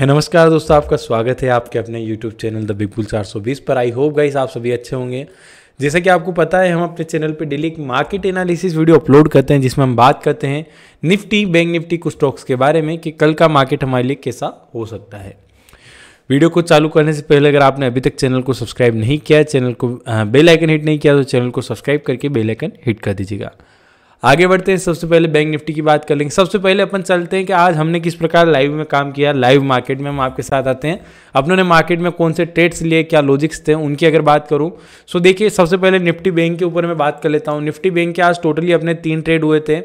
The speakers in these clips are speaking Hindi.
है नमस्कार दोस्तों आपका स्वागत है आपके अपने यूट्यूब चैनल द चार सौ बीस पर आई होप गाइस आप सभी अच्छे होंगे जैसे कि आपको पता है हम अपने चैनल पर डेली एक मार्केट एनालिसिस वीडियो अपलोड करते हैं जिसमें हम बात करते हैं निफ्टी बैंक निफ्टी कुछ स्टॉक्स के बारे में कि कल का मार्केट हमारे लिए कैसा हो सकता है वीडियो को चालू करने से पहले अगर आपने अभी तक चैनल को सब्सक्राइब नहीं किया चैनल को बेल आइकन हिट नहीं किया तो चैनल को सब्सक्राइब करके बेल आइकन हिट कर दीजिएगा आगे बढ़ते हैं सबसे पहले बैंक निफ्टी की बात कर लेंगे सबसे पहले अपन चलते हैं कि आज हमने किस प्रकार लाइव में काम किया लाइव मार्केट में हम आपके साथ आते हैं अपनों ने मार्केट में कौन से ट्रेड्स लिए क्या लॉजिक्स थे उनकी अगर बात करूँ सो देखिए सबसे पहले निफ्टी बैंक के ऊपर मैं बात कर लेता हूँ निफ्टी बैंक के आज टोटली अपने तीन ट्रेड हुए थे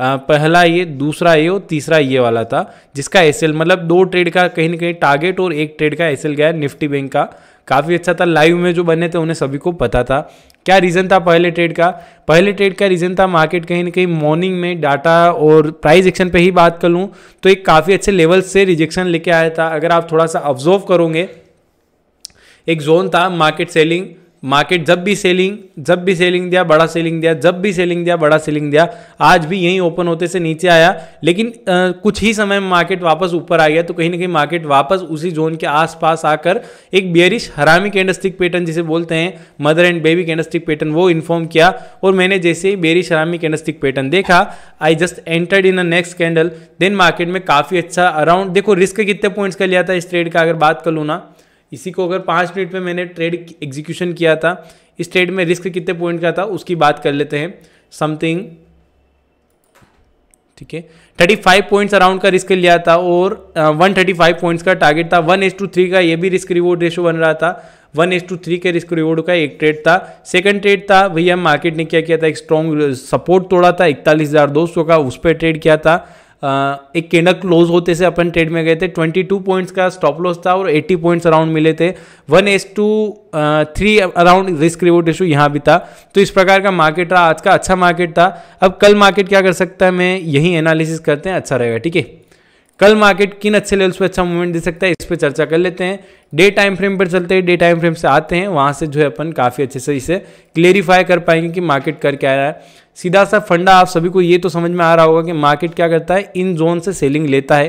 पहला ये दूसरा ये और तीसरा ये वाला था जिसका एस मतलब दो ट्रेड का कहीं ना कहीं टारगेट और एक ट्रेड का एस गया निफ्टी बैंक का काफ़ी अच्छा था लाइव में जो बने थे उन्हें सभी को पता था क्या रीज़न था पहले ट्रेड का पहले ट्रेड का रीज़न था मार्केट कहीं ना कहीं मॉर्निंग में डाटा और प्राइस एक्शन पे ही बात कर लूँ तो एक काफ़ी अच्छे लेवल से रिजेक्शन लेके आया था अगर आप थोड़ा सा ऑब्जर्व करोगे एक जोन था मार्केट सेलिंग मार्केट जब भी सेलिंग जब भी सेलिंग दिया बड़ा सेलिंग दिया जब भी सेलिंग दिया बड़ा सेलिंग दिया आज भी यहीं ओपन होते से नीचे आया लेकिन आ, कुछ ही समय में मार्केट वापस ऊपर आ गया तो कहीं ना कहीं मार्केट वापस उसी जोन के आसपास आकर एक बियरिश हरामी कैंडस्टिक पैटर्न जिसे बोलते हैं mother and baby candlestick pattern वो इन्फॉर्म किया और मैंने जैसे ही बेरिश हरामी कैंडस्टिक पैटर्न देखा I just entered in a next candle then market में काफ़ी अच्छा अराउंड देखो रिस्क कितने पॉइंट्स का लिया था इस ट्रेड का अगर बात कर लूँ ना इसी को अगर पाँच मिनट में मैंने ट्रेड एग्जीक्यूशन किया था इस ट्रेड में रिस्क कितने पॉइंट का था उसकी बात कर लेते हैं समथिंग ठीक है थर्टी फाइव पॉइंट्स अराउंड का रिस्क लिया था और वन थर्टी फाइव पॉइंट्स का टारगेट था वन एस टू थ्री का ये भी रिस्क रिवॉर्ड रेशो बन रहा था वन एस टू थ्री के रिस्क रिवॉर्ड का एक ट्रेड था सेकंड ट्रेड था भैया मार्केट ने क्या किया था एक स्ट्रॉन्ग सपोर्ट तोड़ा था इकतालीस हज़ार दो सौ का उस पर ट्रेड किया था एक कैंडल क्लोज होते से अपन ट्रेड में गए थे 22 पॉइंट्स का स्टॉप लॉस था और 80 पॉइंट्स अराउंड मिले थे one S to three around risk reward issue यहाँ भी था तो इस प्रकार का मार्केट रहा आज का अच्छा मार्केट था अब कल मार्केट क्या कर सकता है मैं यही एनालिसिस करते हैं अच्छा रहेगा ठीक है कल मार्केट किन अच्छे लेवल्स पर अच्छा मूवमेंट दे सकता है इस पर चर्चा कर लेते हैं डे टाइम फ्रेम पर चलते हैं डे टाइम फ्रेम से आते हैं वहाँ से जो है अपन काफ़ी अच्छे से इसे क्लेरिफाई कर पाएंगे कि मार्केट कर क्या रहा है सीधा सा फंडा आप सभी को ये तो समझ में आ रहा होगा कि मार्केट क्या करता है इन जोन से सेलिंग लेता है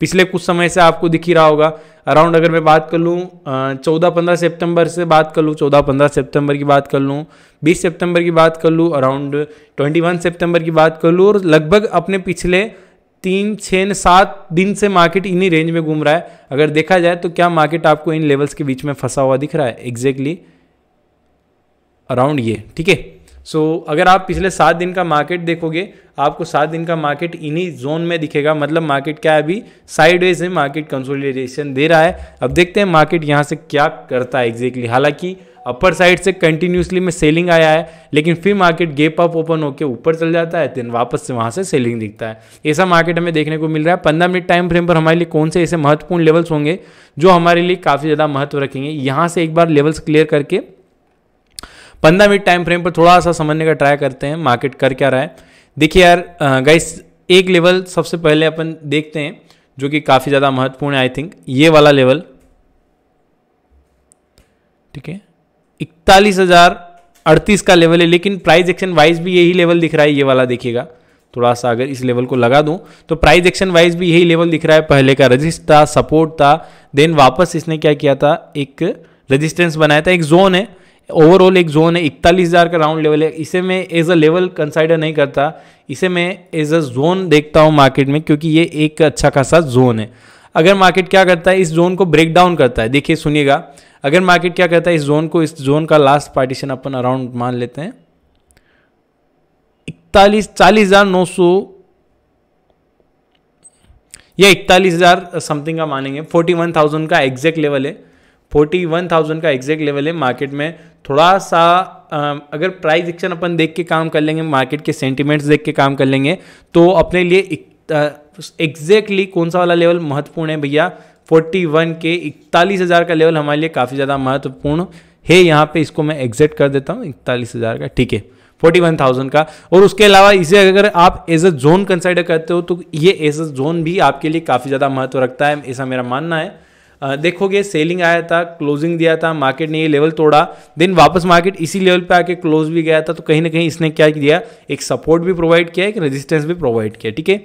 पिछले कुछ समय से आपको दिख ही रहा होगा अराउंड अगर मैं बात कर लूँ चौदह पंद्रह सितंबर से बात कर लूँ चौदह पंद्रह सितंबर की बात कर लूँ बीस सितंबर की बात कर लूँ अराउंड ट्वेंटी वन सेप्टेम्बर की बात कर लूँ और लगभग अपने पिछले तीन छः सात दिन से मार्केट इन्हीं रेंज में घूम रहा है अगर देखा जाए तो क्या मार्केट आपको इन लेवल्स के बीच में फंसा हुआ दिख रहा है एग्जैक्टली exactly अराउंड ये ठीक है सो so, अगर आप पिछले सात दिन का मार्केट देखोगे आपको सात दिन का मार्केट इन्हीं जोन में दिखेगा मतलब मार्केट क्या है अभी साइडवेज है मार्केट कंसोलिडेशन दे रहा है अब देखते हैं मार्केट यहाँ से क्या करता है एग्जैक्टली हालांकि अपर साइड से कंटिन्यूसली में सेलिंग आया है लेकिन फिर मार्केट गेप अप ओपन होकर ऊपर चल जाता है दिन वापस से वहाँ से सेलिंग दिखता है ऐसा मार्केट हमें देखने को मिल रहा है पंद्रह मिनट टाइम फ्रेम पर हमारे लिए कौन से ऐसे महत्वपूर्ण लेवल्स होंगे जो हमारे लिए काफ़ी ज़्यादा महत्व रखेंगे यहाँ से एक बार लेवल्स क्लियर करके पंद्रह मिनट टाइम फ्रेम पर थोड़ा सा समझने का ट्राई करते हैं मार्केट कर क्या रहा है देखिए यार गाइस एक लेवल सबसे पहले अपन देखते हैं जो कि काफ़ी ज़्यादा महत्वपूर्ण है आई थिंक ये वाला लेवल ठीक है इकतालीस हज़ार अड़तीस का लेवल है लेकिन प्राइस एक्शन वाइज भी यही लेवल दिख रहा है ये वाला देखिएगा थोड़ा सा अगर इस लेवल को लगा दूं तो प्राइस एक्शन वाइज भी यही लेवल दिख रहा है पहले का रजिस्ट था सपोर्ट था देन वापस इसने क्या किया था एक रजिस्टेंस बनाया था एक जोन है ओवरऑल एक जोन है इकतालीस हज़ार का राउंड लेवल है इसे मैं एज अ लेवल कंसाइडर नहीं करता इसे मैं एज अ जोन देखता हूँ मार्केट में क्योंकि ये एक अच्छा खासा जोन है अगर मार्केट क्या करता है इस जोन को ब्रेक डाउन करता है देखिए सुनिएगा अगर मार्केट क्या करता है इस जोन को इस जोन का लास्ट पार्टीशन अपन अराउंड मान लेते हैं इकतालीस चालीस हज़ार नौ सौ या इकतालीस हज़ार समथिंग का मानेंगे फोर्टी वन थाउजेंड का एग्जैक्ट लेवल है फोर्टी वन थाउजेंड का एग्जैक्ट लेवल है मार्केट में थोड़ा सा अगर प्राइस एक्शन अपन देख के काम कर लेंगे मार्केट के सेंटिमेंट्स देख के काम कर लेंगे तो अपने लिए एग्जैक्टली कौन सा वाला लेवल महत्वपूर्ण है भैया वन के इकतालीस हज़ार का लेवल हमारे लिए काफ़ी ज़्यादा महत्वपूर्ण है यहाँ पे इसको मैं एग्जैक्ट कर देता हूँ इकतालीस हज़ार का ठीक है फोर्टी वन थाउजेंड का और उसके अलावा इसे अगर आप एज अ जोन कंसिडर करते हो तो ये एज अ जोन भी आपके लिए काफ़ी ज़्यादा महत्व रखता है ऐसा मेरा मानना है देखोगे सेलिंग आया था क्लोजिंग दिया था मार्केट ने ये लेवल तोड़ा देन वापस मार्केट इसी लेवल पे आके क्लोज भी गया था तो कहीं ना कहीं इसने क्या किया एक सपोर्ट भी प्रोवाइड किया एक रेजिस्टेंस भी प्रोवाइड किया ठीक है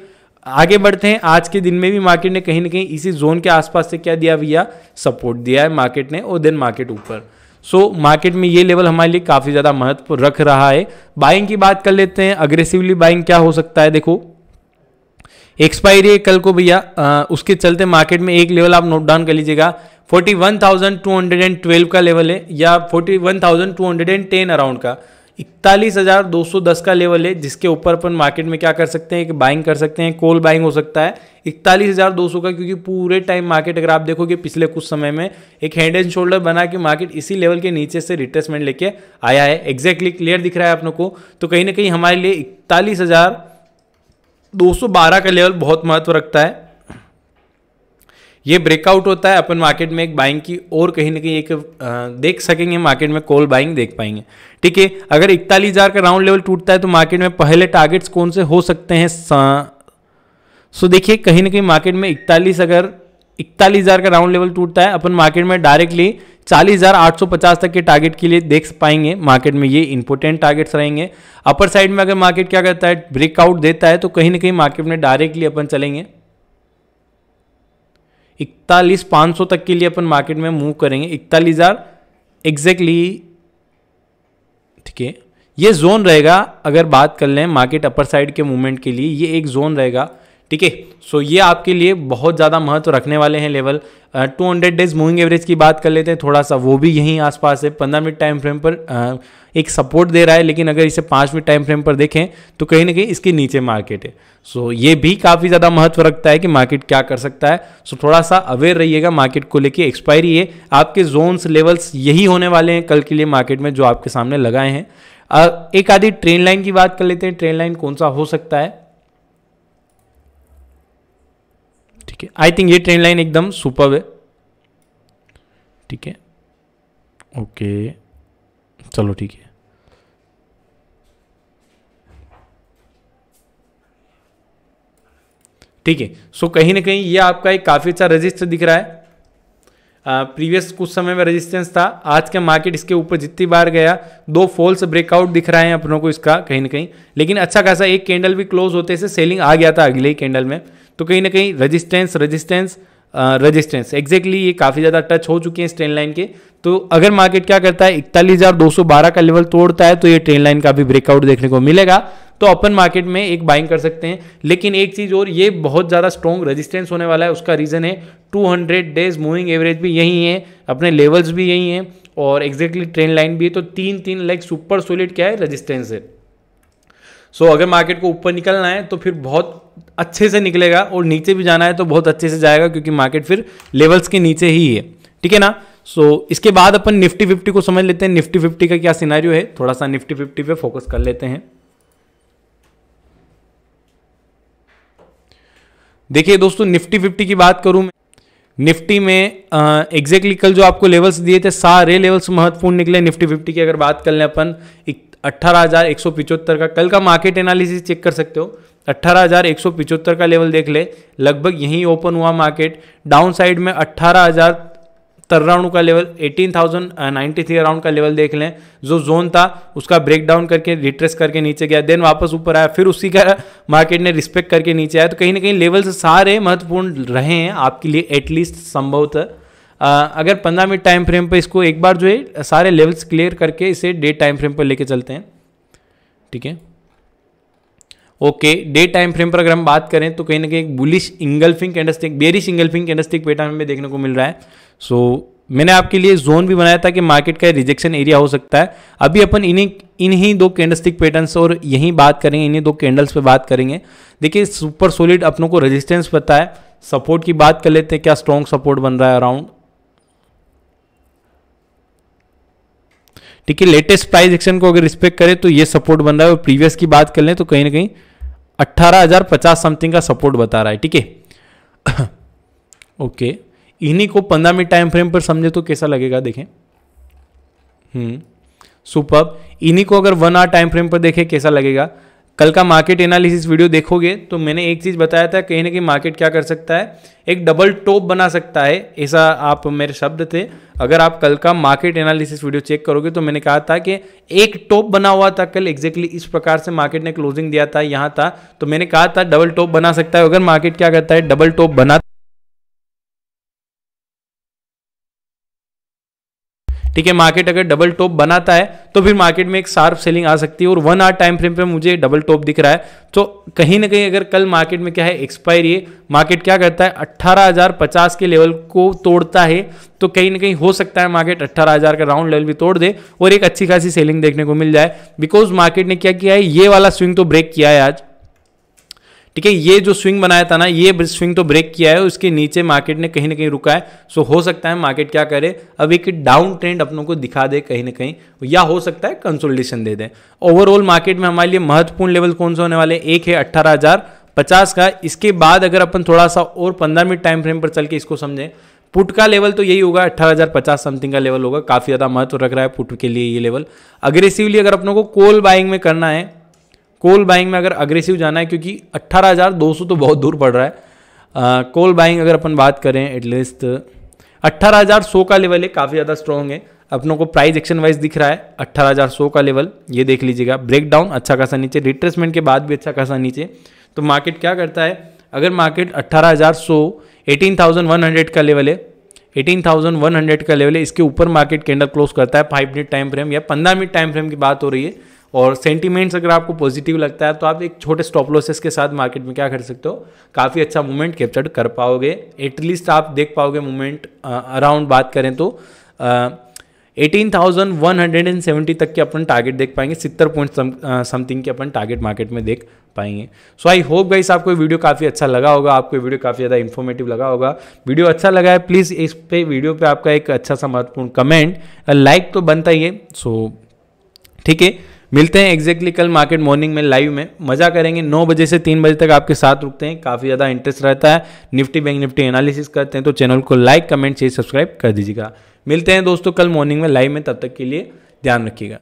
आगे बढ़ते हैं आज के दिन में भी मार्केट ने कहीं ना कहीं इसी जोन के आसपास से क्या दिया भैया सपोर्ट दिया है मार्केट ने और देन मार्केट ऊपर सो so, मार्केट में ये लेवल हमारे लिए काफ़ी ज़्यादा महत्व रख रहा है बाइंग की बात कर लेते हैं अग्रेसिवली बाइंग क्या हो सकता है देखो एक्सपायरी है कल को भैया उसके चलते मार्केट में एक लेवल आप नोट डाउन कर लीजिएगा 41,212 का लेवल है या 41,210 अराउंड का इकतालीस हज़ार दो सौ दस का लेवल है जिसके ऊपर अपन मार्केट में क्या कर सकते हैं कि बाइंग कर सकते हैं कोल बाइंग हो सकता है इकतालीस हज़ार दो सौ का क्योंकि पूरे टाइम मार्केट अगर आप देखोगे पिछले कुछ समय में एक हेड एंड शोल्डर बना के मार्केट इसी लेवल के नीचे से रिट्रेसमेंट लेके आया है एग्जैक्टली क्लियर दिख रहा है आप को तो कहीं ना कहीं हमारे लिए इकतालीस हज़ार 212 का लेवल बहुत महत्व रखता है ये ब्रेकआउट होता है अपन मार्केट में एक बाइंग की और कहीं ना कहीं एक देख सकेंगे मार्केट में कॉल बाइंग देख पाएंगे ठीक है अगर इकतालीस हज़ार का राउंड लेवल टूटता है तो मार्केट में पहले टारगेट्स कौन से हो सकते हैं सो देखिए कहीं ना कहीं मार्केट में इकतालीस अगर इकतालीस हज़ार का राउंड लेवल टूटता है अपन मार्केट में डायरेक्टली चालीस आठ सौ पचास तक के टारगेट के लिए देख पाएंगे मार्केट में ये इंपोर्टेंट टारगेट्स रहेंगे अपर साइड में अगर मार्केट क्या करता है ब्रेकआउट देता है तो कहीं ना कहीं मार्केट में डायरेक्टली अपन चलेंगे इकतालीस पाँच सौ तक के लिए अपन मार्केट में मूव करेंगे इकतालीस हज़ार एग्जैक्टली ठीक है ये जोन रहेगा अगर बात कर लें मार्केट अपर साइड के मूवमेंट के लिए ये एक जोन रहेगा ठीक है सो ये आपके लिए बहुत ज़्यादा महत्व रखने वाले हैं level two hundred days moving average की बात कर लेते हैं थोड़ा सा वो भी यहीं आसपास है पंद्रह मिनट टाइम फ्रेम पर uh, एक सपोर्ट दे रहा है लेकिन अगर इसे पाँच मिनट टाइम फ्रेम पर देखें तो कहीं ना कहीं इसके नीचे मार्केट है सो so, ये भी काफ़ी ज़्यादा महत्व रखता है कि मार्केट क्या कर सकता है सो so, थोड़ा सा अवेयर रहिएगा मार्केट को लेकर एक्सपायरी है आपके जोन्स लेवल्स यही होने वाले हैं कल के लिए मार्केट में जो आपके सामने लगाए हैं uh, एक आधी ट्रेन लाइन की बात कर लेते हैं ट्रेन लाइन कौन सा हो सकता है है आई थिंक ये ट्रेन लाइन एकदम सुपर है ठीक है ओके चलो ठीक है ठीक है सो कहीं ना कहीं ये आपका एक काफ़ी अच्छा रजिस्टर दिख रहा है प्रीवियस कुछ समय में रेजिस्टेंस था आज का मार्केट इसके ऊपर जितनी बार गया दो फॉल्स ब्रेकआउट दिख रहे हैं अपनों को इसका कहीं ना कहीं लेकिन अच्छा खासा एक कैंडल भी क्लोज होते से सेलिंग आ गया था अगले ही कैंडल में तो कहीं ना कहीं रजिस्टेंस रजिस्टेंस रजिस्टेंस एग्जैक्टली ये काफ़ी ज़्यादा टच हो चुके हैं इस ट्रेन लाइन के तो अगर मार्केट क्या करता है इकतालीस हज़ार दो सौ बारह का लेवल तोड़ता है तो ये ट्रेन लाइन का भी ब्रेकआउट देखने को मिलेगा तो अपन मार्केट में एक बाइंग कर सकते हैं लेकिन एक चीज़ और ये बहुत ज़्यादा स्ट्रॉन्ग रेजिस्टेंस होने वाला है उसका रीज़न है 200 डेज मूविंग एवरेज भी यही है अपने लेवल्स भी यही हैं और एग्जैक्टली ट्रेन लाइन भी है तो तीन तीन लाइक सुपर सोलिड क्या है रजिस्टेंस है सो so, अगर मार्केट को ऊपर निकलना है तो फिर बहुत अच्छे से निकलेगा और नीचे भी जाना है तो बहुत अच्छे से जाएगा क्योंकि मार्केट फिर लेवल्स के नीचे ही है ठीक है ना सो so, इसके बाद अपन निफ्टी फिफ्टी को समझ लेते हैं निफ्टी फिफ्टी का क्या सिनारियो है थोड़ा सा निफ्टी फिफ्टी पे फोकस कर लेते हैं देखिए दोस्तों निफ्टी फिफ्टी की बात करूं मैं निफ्टी में एग्जैक्टली कल जो आपको लेवल्स दिए थे सारे लेवल्स महत्वपूर्ण निकले निफ्टी फिफ्टी की अगर बात कर लें अपन अट्ठारह का कल का मार्केट एनालिसिस चेक कर सकते हो अट्ठारह का लेवल देख ले लगभग यहीं ओपन हुआ मार्केट डाउन साइड में अट्ठारह तिरानवे का लेवल 18,093 अराउंड का लेवल देख लें जो जोन था उसका ब्रेक डाउन करके रिट्रेस करके नीचे गया देन वापस ऊपर आया फिर उसी का मार्केट ने रिस्पेक्ट करके नीचे आया तो कहीं ना कहीं लेवल्स सारे महत्वपूर्ण रहे हैं आपके लिए एटलीस्ट संभवतः अगर पंद्रह मिनट टाइम फ्रेम पर इसको एक बार जो है सारे लेवल्स क्लियर करके इसे डे टाइम फ्रेम पर लेके चलते हैं ठीक है ओके डे टाइम फ्रेम पर अगर हम बात करें तो कहीं ना कहीं bullish engulfing candlestick bearish engulfing candlestick pattern हमें देखने को मिल रहा है सो so, मैंने आपके लिए जोन भी बनाया था कि मार्केट का रिजेक्शन एरिया हो सकता है अभी अपन इन्हीं इन्हीं दो कैंडस्टिक पैटर्न्स और यहीं बात करेंगे इन्हीं दो कैंडल्स पर बात करेंगे देखिए सुपर सॉलिड अपनों को रेजिस्टेंस पता है सपोर्ट की बात कर लेते हैं क्या स्ट्रॉन्ग सपोर्ट बन रहा है अराउंड ठीक है लेटेस्ट प्राइस एक्शन को अगर रिस्पेक्ट करें तो ये सपोर्ट बन रहा है और प्रीवियस की बात कर लें तो कहीं ना कहीं अट्ठारह समथिंग का सपोर्ट बता रहा है ठीक है ओके इन्हीं को पंद्रह मिनट टाइम फ्रेम पर समझे तो कैसा लगेगा देखें सुपर हम्म, इन्हीं को अगर वन आर टाइम फ्रेम पर देखें कैसा लगेगा कल का मार्केट एनालिसिस वीडियो देखोगे तो मैंने एक चीज़ बताया था कहीं ना कहीं मार्केट क्या कर सकता है एक डबल टॉप बना सकता है ऐसा आप मेरे शब्द थे अगर आप कल का मार्केट एनालिसिस वीडियो चेक करोगे तो मैंने कहा था कि एक टॉप बना हुआ था कल एग्जैक्टली इस प्रकार से मार्केट ने क्लोजिंग दिया था यहाँ था तो मैंने कहा था डबल टॉप बना सकता है अगर मार्केट क्या करता है डबल टॉप बना ठीक है मार्केट अगर डबल टॉप बनाता है तो फिर मार्केट में एक शार्प सेलिंग आ सकती है और वन आर टाइम फ्रेम पे मुझे डबल टॉप दिख रहा है तो कहीं ना कहीं अगर कल मार्केट में क्या है एक्सपायरी है मार्केट क्या करता है अट्ठारह के लेवल को तोड़ता है तो कहीं ना कहीं हो सकता है मार्केट अट्ठारह का राउंड लेवल भी तोड़ दे और एक अच्छी खासी सेलिंग देखने को मिल जाए बिकॉज मार्केट ने क्या किया है ये वाला स्विंग तो ब्रेक किया है आज ठीक है ये जो स्विंग बनाया था ना ये स्विंग तो ब्रेक किया है उसके नीचे मार्केट ने कहीं ना कहीं रुका है सो हो सकता है मार्केट क्या करे अब एक डाउन ट्रेंड अपनों को दिखा दे कहीं ना कहीं या हो सकता है कंसोलिडेशन दे दे ओवरऑल मार्केट में हमारे लिए महत्वपूर्ण लेवल कौन से होने वाले एक है अट्ठारह पचास का इसके बाद अगर अपन थोड़ा सा और पंद्रह मिनट टाइम फ्रेम पर चल के इसको समझें पुट का लेवल तो यही होगा अट्ठारह समथिंग का लेवल होगा काफ़ी ज़्यादा महत्व रख रहा है पुट के लिए ये लेवल अग्रेसिवली अगर अपनों को कोल बाइंग में करना है कोल बाइंग में अगर अग्रेसिव जाना है क्योंकि 18,200 तो बहुत दूर पड़ रहा है कोल कोल बाइंग अगर अपन बात करें एटलीस्ट अट्ठारह हजार सौ का लेवल है काफ़ी ज़्यादा स्ट्रॉन्ग है अपनों को प्राइस एक्शन वाइज दिख रहा है अट्ठारह हजार सौ का लेवल ये देख लीजिएगा ब्रेकडाउन अच्छा खासा नीचे रिट्रेसमेंट के बाद भी अच्छा खासा नीचे तो मार्केट क्या करता है अगर मार्केट हजार एटीन थाउजेंड वन हंड्रेड का लेवल है एटीन थाउजेंड वन हंड्रेड का लेवल है इसके ऊपर मार्केट कैंडल क्लोज करता है फाइव मिनट टाइम फ्रेम या पंद्रह मिनट टाइम फ्रेम की बात हो रही है और सेंटीमेंट्स अगर आपको पॉजिटिव लगता है तो आप एक छोटे स्टॉप लॉसेस के साथ मार्केट में क्या कर सकते हो काफ़ी अच्छा मूवमेंट कैप्चर कर पाओगे एटलीस्ट आप देख पाओगे मूवमेंट अराउंड बात करें तो eighteen thousand one hundred and seventy तक के अपन टारगेट देख पाएंगे सितर पॉइंट समथिंग के अपन टारगेट मार्केट में देख पाएंगे सो आई होप गाइस आपको वीडियो काफ़ी अच्छा लगा होगा आपको वीडियो काफ़ी ज़्यादा इन्फॉर्मेटिव लगा होगा वीडियो अच्छा लगा है प्लीज़ इस पे वीडियो पे आपका एक अच्छा सा महत्वपूर्ण कमेंट लाइक तो बनता ही है सो ठीक है मिलते हैं एग्जैक्टली कल मार्केट मॉर्निंग में लाइव में मजा करेंगे नौ बजे से तीन बजे तक आपके साथ रुकते हैं काफ़ी ज़्यादा इंटरेस्ट रहता है निफ्टी बैंक निफ्टी एनालिसिस करते हैं तो चैनल को लाइक कमेंट शेयर सब्सक्राइब कर दीजिएगा मिलते हैं दोस्तों कल मॉर्निंग में लाइव में तब तक के लिए ध्यान रखिएगा